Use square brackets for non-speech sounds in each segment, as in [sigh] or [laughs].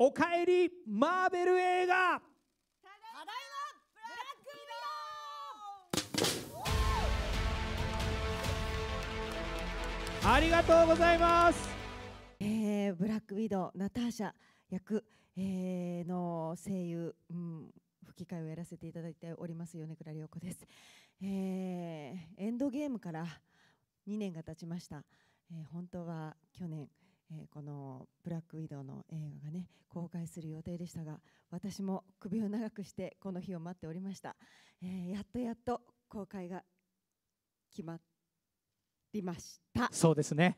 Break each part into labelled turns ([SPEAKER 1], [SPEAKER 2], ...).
[SPEAKER 1] おかえりマーベル映画
[SPEAKER 2] ありがとうございます、えー、ブラックウィドナターシャ役、えー、の声優、うん、吹き替えをやらせていただいております米倉涼子です、えー、エンドゲームから2年が経ちました、えー、本当は去年、えこの「ブラック・ウィドウ」の映画がね公開する予定でしたが私も首を長くしてこの日を待っておりました、えー、やっとやっと公開が決まりました
[SPEAKER 1] そうですね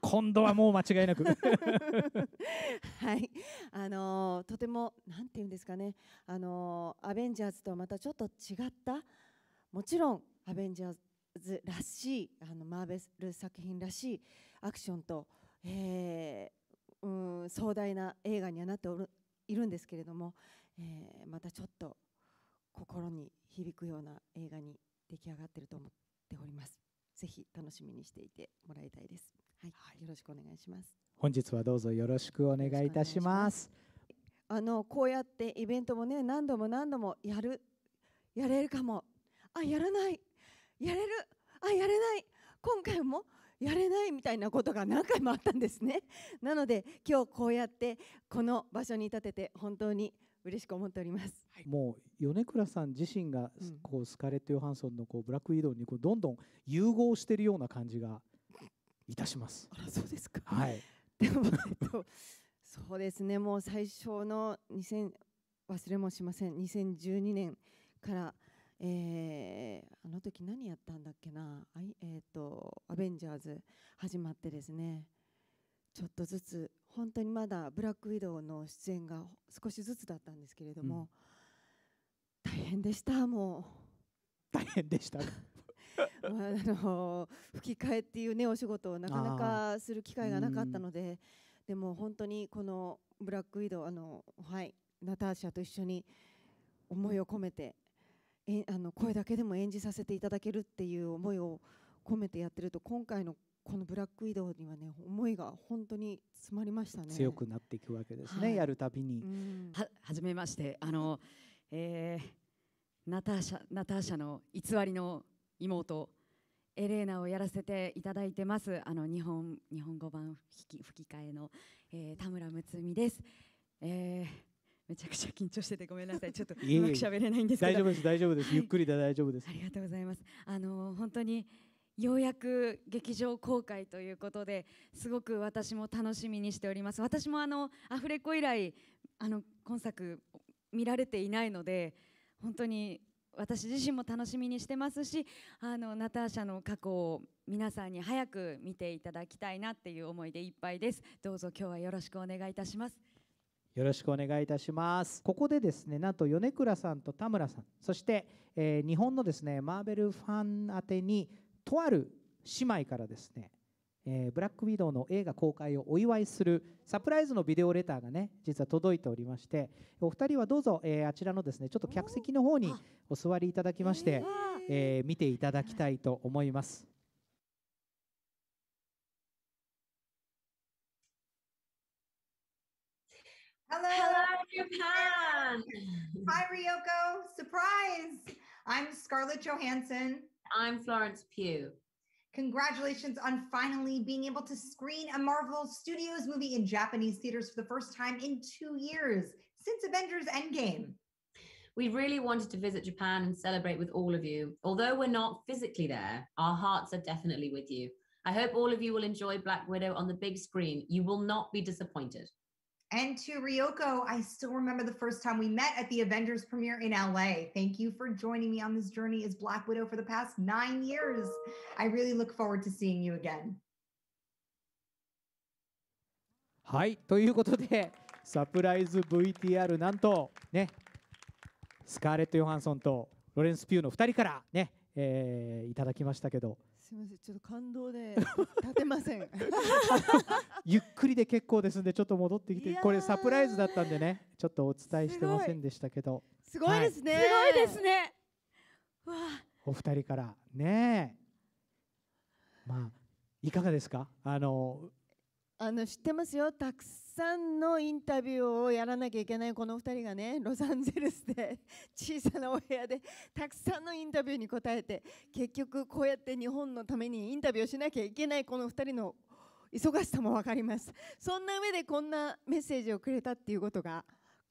[SPEAKER 1] 今度はもう間違いなく [laughs] は
[SPEAKER 2] いあのー、とてもなんていうんですかねあのアベンジャーズとはまたちょっと違ったもちろんアベンジャーズらしいあのマーベル作品らしいアクションとえー、うん壮大な映画にはなっておるいるんですけれども、えー、またちょっと心に響くような映画に出来上がってると思っております。ぜひ楽しみにしていてもらいたいです。はい、はい、よろしくお願いします。
[SPEAKER 1] 本日はどうぞよろしくお願いいたします。
[SPEAKER 2] あのこうやってイベントもね何度も何度もやるやれるかもあやらないやれるあやれない今回もやれないみたいなことが何回もあったんですねなので今日こうやってこの場所に立てて本当に嬉しく思っております、
[SPEAKER 1] はい、もう米倉さん自身がこうスカーレット・ヨハンソンのこうブラック・ウィドウにこうどんどん融合しているような感じがいたします。あそうですか、はい、でも、え
[SPEAKER 2] っと、[laughs] そうですねもう最初の2000忘れもしません2012年から、えー、あの時何やったんだっけなあい、えーとアベンジャーズ始まってですねちょっとずつ本当にまだブラックウィドウの出演が少しずつだったんですけれども、うん、大変でしたもう
[SPEAKER 1] 大変でしたま
[SPEAKER 2] あ、[laughs] あの吹き替えっていうねお仕事をなかなかする機会がなかったのででも本当にこの「ブラックウィドウ」あのはいナターシャと一緒に思いを込めてえあの声だけでも演じさせていただけるっていう思いを込めてやってると今回のこのブラック移動にはね思いが本当に詰まりましたね強く
[SPEAKER 1] なっていくわけですね、はい、やるたびに、う
[SPEAKER 2] ん、
[SPEAKER 3] はじめましてあの、えー、ナターシャナターシャの偽りの妹エレーナをやらせていただいてますあの日本日本語版吹き吹き替えの、えー、田村睦美です、えー、めちゃくちゃ緊張しててごめんなさいちょっとうまく喋れないんですけど大丈夫です
[SPEAKER 1] 大丈夫ですゆっくりで大丈夫です、ありが
[SPEAKER 3] とうございますあの本当にようやく劇場公開ということですごく私も楽しみにしております私もあのアフレコ以来あの今作見られていないので本当に私自身も楽しみにしてますしあのナターシャの過去を皆さんに早く見ていただきたいなっていう思いでいっぱいですどうぞ今日はよろしくお願いいたします
[SPEAKER 1] よろしくお願いいたしますここでですねなんと米倉さんと田村さんそして、えー、日本のですねマーベルファン宛にとある姉妹からですね、えー、ブラックウィドウの映画公開をお祝いするサプライズのビデオレターがね実は届いておりましてお二人はどうぞ、えー、あちらのですねちょっと客席の方にお座りいただきまして、えー、見ていただきたいと思います。Hello, Hello Japan! Hi, Ryoko! Surprise! I'm Scarlett Johansson. I'm Florence Pugh. Congratulations on finally being able to screen a Marvel Studios movie in Japanese theaters for the first time in two years since Avengers Endgame.
[SPEAKER 3] We really wanted to visit Japan and celebrate with all of you. Although we're not physically there, our hearts are definitely with you. I hope all of you will enjoy Black Widow on the big screen. You will not be disappointed.
[SPEAKER 1] And to Ryoko, I still remember the first time we met at the Avengers premiere in LA. Thank you for joining me on this journey as Black Widow for the past nine years. I really look forward to seeing you again. はい、ということで、サプライズ VTR、なんと、ね、スカーレット・ヨハンソンとロレンス・ピューの2人からね、えー、いただきましたけど、
[SPEAKER 2] すみません、ちょっと感動で [laughs] 立てません。[laughs]
[SPEAKER 1] ゆっくりで結構ですんで、ちょっと戻ってきて、これサプライズだったんでね、ちょっとお伝えしてませんでしたけど。す
[SPEAKER 2] ごいですね、すごいですね。
[SPEAKER 1] わお二人からね。まあいかがですか。あの
[SPEAKER 2] あの知ってますよ、たくさんのインタビューをやらなきゃいけないこの2人がね、ロサンゼルスで [laughs] 小さなお部屋でたくさんのインタビューに答えて、結局こうやって日本のためにインタビューをしなきゃいけないこの2人の忙しさも分かります。そんな上でこんなメッセージをくれたっていうことが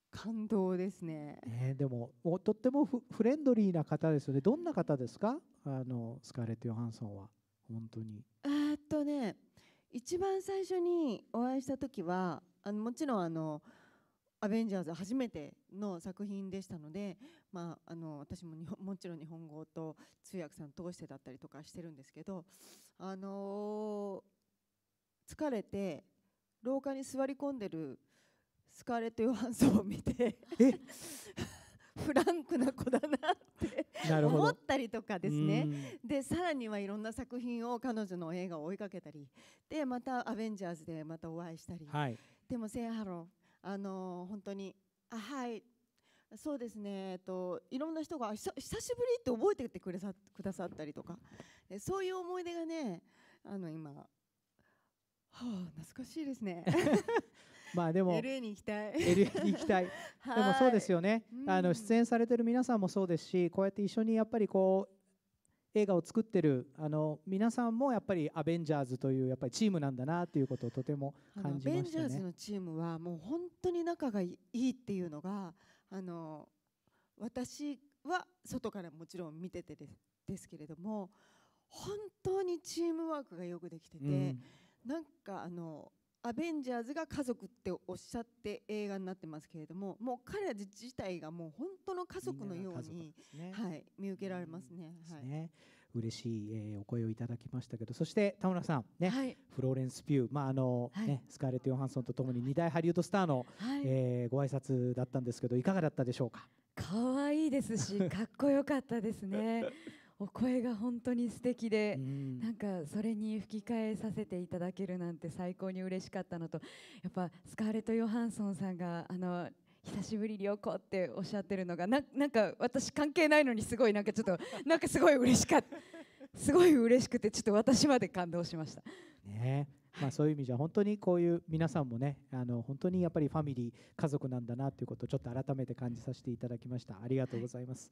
[SPEAKER 2] 感動ですね。
[SPEAKER 1] でもとってもフレンドリーな方ですよね。どんな方ですか、あのスカーレット・ヨハンソンは。本当に。
[SPEAKER 2] えっとね一番最初にお会いした時はあのもちろんあの「アベンジャーズ」初めての作品でしたので、まあ、あの私ももちろん日本語と通訳さん通してだったりとかしてるんですけど、あのー、疲れて廊下に座り込んでるスカーレット・ヨハンソンを見て [laughs] フランクな子だなって思ったりとかですねでさらにはいろんな作品を彼女の映画を追いかけたりでまた「アベンジャーズ」でまたお会いしたり、はい、でも「セイハロー」あの本当に「あはい」そうですね、えっと、いろんな人が久しぶりって覚えててくれさくださったりとかそういう思い出がねあの今はあ、懐かしいですね [laughs]
[SPEAKER 1] まあでも LA に行きたい LA に行きたい [laughs] でもそうですよね、あの出演されてる皆さんもそうですしこうやって一緒にやっぱりこう映画を作ってるあの皆さんもやっぱりアベンジャーズというやっぱりチームなんだなっていうことをとても感じまし、ね、アベンジャーズの
[SPEAKER 2] チームはもう本当に仲がいいっていうのがあの私は外からもちろん見ててですけれども本当にチームワークがよくできてて、うん、なんかあのアベンジャーズが家族っておっしゃって映画になってますけれどももう彼ら自体がもう本当の家族のように、ね、はい、見受けられますね。はい、ね
[SPEAKER 1] 嬉しい、えー、お声をいただきましたけどそして田村さんね、はい、フローレンス・ピュー、まああの、はい、ね、スカーレット・ヨハンソンとともに2大ハリウッドスターの、はい、えー、ご挨拶だったんですけどいかがだったでしょうか。
[SPEAKER 3] 可愛いですし、かっこよかったですね。お声が本当に素敵で、うん、なんかそれに吹き替えさせていただけるなんて最高に嬉しかったのとやっぱスカーレット・ヨハンソンさんがあの久しぶり旅行っておっしゃってるのがななんか私関係ないのにすごいなんかちょっと [laughs] なんかすごい嬉しかったすごい嬉しくてちょっと私まで感動しました。
[SPEAKER 1] ねまあ、そういう意味じゃ本当にこういう皆さんもねあの本当にやっぱりファミリー家族なんだなということをちょっと改めて感じさせていただきましたありがとうございます、